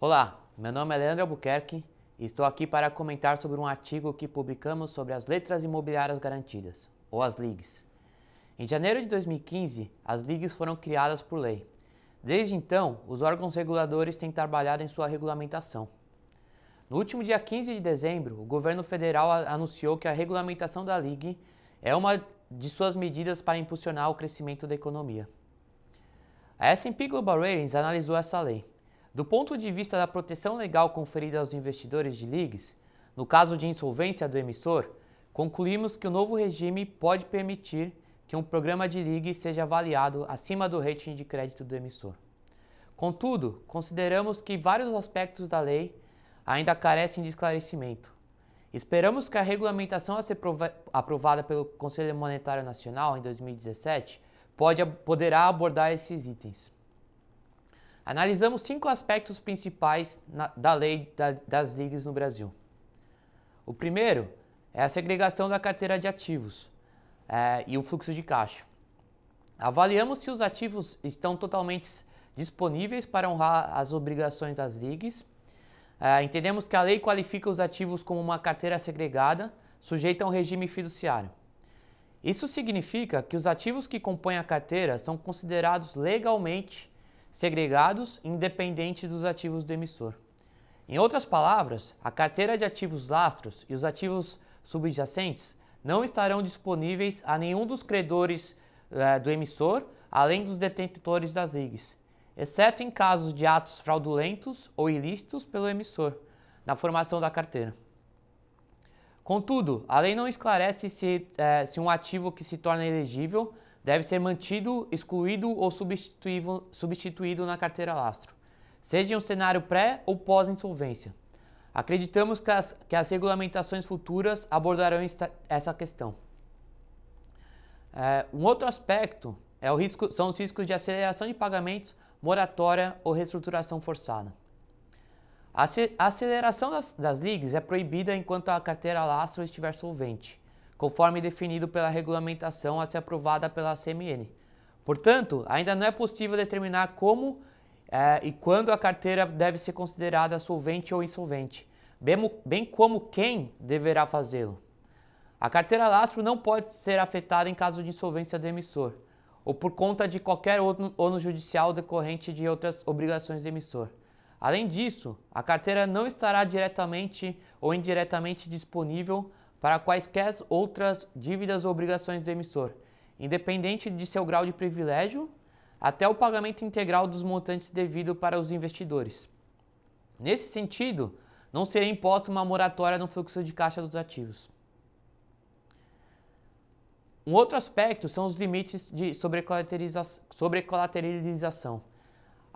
Olá, meu nome é Leandro Albuquerque e estou aqui para comentar sobre um artigo que publicamos sobre as letras imobiliárias garantidas, ou as LIGs. Em janeiro de 2015, as LIGs foram criadas por lei. Desde então, os órgãos reguladores têm trabalhado em sua regulamentação. No último dia 15 de dezembro, o governo federal anunciou que a regulamentação da LIG é uma de suas medidas para impulsionar o crescimento da economia. A S&P Global Ratings analisou essa lei do ponto de vista da proteção legal conferida aos investidores de ligues, no caso de insolvência do emissor, concluímos que o novo regime pode permitir que um programa de LIG seja avaliado acima do rating de crédito do emissor. Contudo, consideramos que vários aspectos da lei ainda carecem de esclarecimento. Esperamos que a regulamentação a ser aprovada pelo Conselho Monetário Nacional em 2017 pode, poderá abordar esses itens. Analisamos cinco aspectos principais na, da lei da, das ligas no Brasil. O primeiro é a segregação da carteira de ativos é, e o fluxo de caixa. Avaliamos se os ativos estão totalmente disponíveis para honrar as obrigações das ligas. É, entendemos que a lei qualifica os ativos como uma carteira segregada, sujeita a um regime fiduciário. Isso significa que os ativos que compõem a carteira são considerados legalmente segregados independente dos ativos do emissor. Em outras palavras, a carteira de ativos lastros e os ativos subjacentes não estarão disponíveis a nenhum dos credores eh, do emissor, além dos detentores das IGS, exceto em casos de atos fraudulentos ou ilícitos pelo emissor, na formação da carteira. Contudo, a lei não esclarece se, eh, se um ativo que se torna elegível deve ser mantido, excluído ou substituído na carteira lastro, seja em um cenário pré ou pós-insolvência. Acreditamos que as, que as, regulamentações futuras abordarão esta, essa questão. É, um outro aspecto é risco, são os riscos de aceleração de pagamentos, moratória ou reestruturação forçada. A aceleração das, das ligas é proibida enquanto a carteira lastro estiver solvente conforme definido pela regulamentação a ser aprovada pela CMN. Portanto, ainda não é possível determinar como é, e quando a carteira deve ser considerada solvente ou insolvente, bem, bem como quem deverá fazê-lo. A carteira lastro não pode ser afetada em caso de insolvência do emissor ou por conta de qualquer ônus judicial decorrente de outras obrigações do emissor. Além disso, a carteira não estará diretamente ou indiretamente disponível para quaisquer outras dívidas ou obrigações do emissor, independente de seu grau de privilégio, até o pagamento integral dos montantes devido para os investidores. Nesse sentido, não seria imposta uma moratória no fluxo de caixa dos ativos. Um outro aspecto são os limites de sobrecolateralização.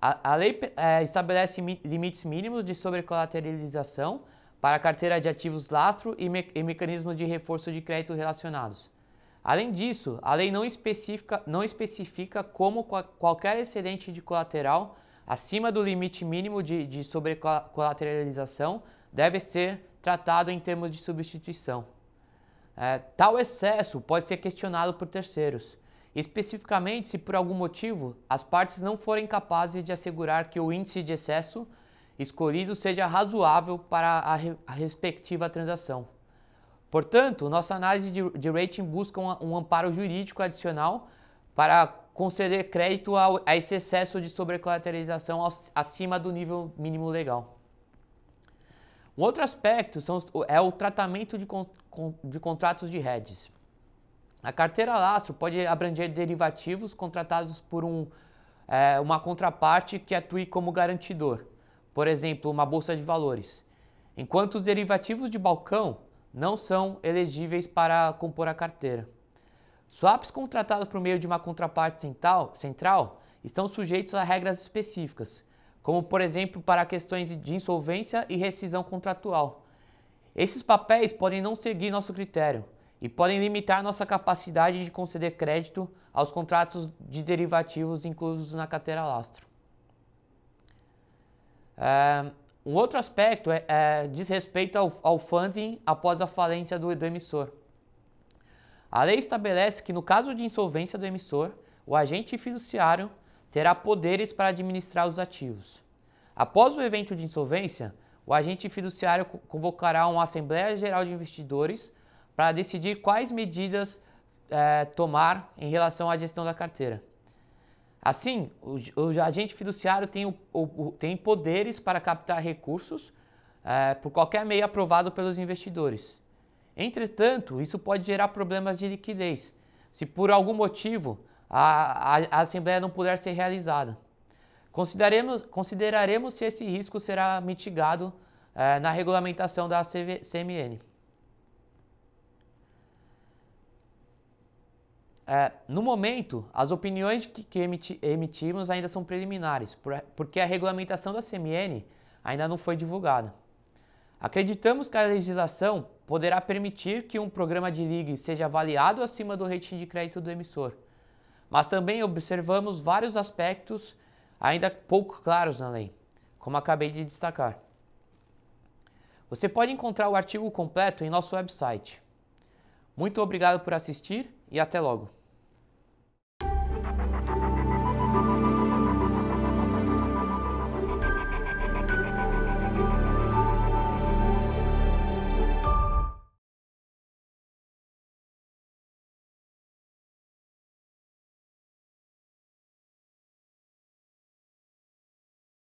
A, a lei é, estabelece limites mínimos de sobrecolateralização para a carteira de ativos lastro e, me e mecanismos de reforço de crédito relacionados. Além disso, a lei não especifica, não especifica como qual, qualquer excedente de colateral acima do limite mínimo de, de sobrecolateralização deve ser tratado em termos de substituição. É, tal excesso pode ser questionado por terceiros, especificamente se por algum motivo as partes não forem capazes de assegurar que o índice de excesso escolhido seja razoável para a, re, a respectiva transação. Portanto, nossa análise de, de rating busca um, um, amparo jurídico adicional para conceder crédito ao, a esse excesso de sobrecolateralização acima do nível mínimo legal. Um outro aspecto são, é o tratamento de, con, de contratos de hedges. A carteira lastro pode abranger derivativos contratados por um, é, uma contraparte que atue como garantidor. Por exemplo, uma bolsa de valores. Enquanto os derivativos de balcão não são elegíveis para compor a carteira. Swaps contratados por meio de uma contraparte central, estão sujeitos a regras específicas, como, por exemplo, para questões de insolvência e rescisão contratual. Esses papéis podem não seguir nosso critério e podem limitar nossa capacidade de conceder crédito aos contratos de derivativos inclusos na carteira lastro um outro aspecto é, é diz respeito ao, ao, funding após a falência do, do emissor. A lei estabelece que, no caso de insolvência do emissor, o agente fiduciário terá poderes para administrar os ativos. Após o evento de insolvência, o agente fiduciário convocará uma Assembleia Geral de Investidores para decidir quais medidas eh, tomar em relação à gestão da carteira. Assim, o, o agente fiduciário tem, o, o, tem poderes para captar recursos é, por qualquer meio aprovado pelos investidores. Entretanto, isso pode gerar problemas de liquidez, se por algum motivo a, a, a assembleia não puder ser realizada. Consideraremos, consideraremos se esse risco será mitigado é, na regulamentação da CV, CMN. É, no momento, as opiniões que, que emiti, emitimos ainda são preliminares, por, porque a regulamentação da CMN ainda não foi divulgada. Acreditamos que a legislação poderá permitir que um programa de ligue seja avaliado acima do rating de crédito do emissor, mas também observamos vários aspectos ainda pouco claros na lei, como acabei de destacar. Você pode encontrar o artigo completo em nosso website. Muito obrigado por assistir e até logo!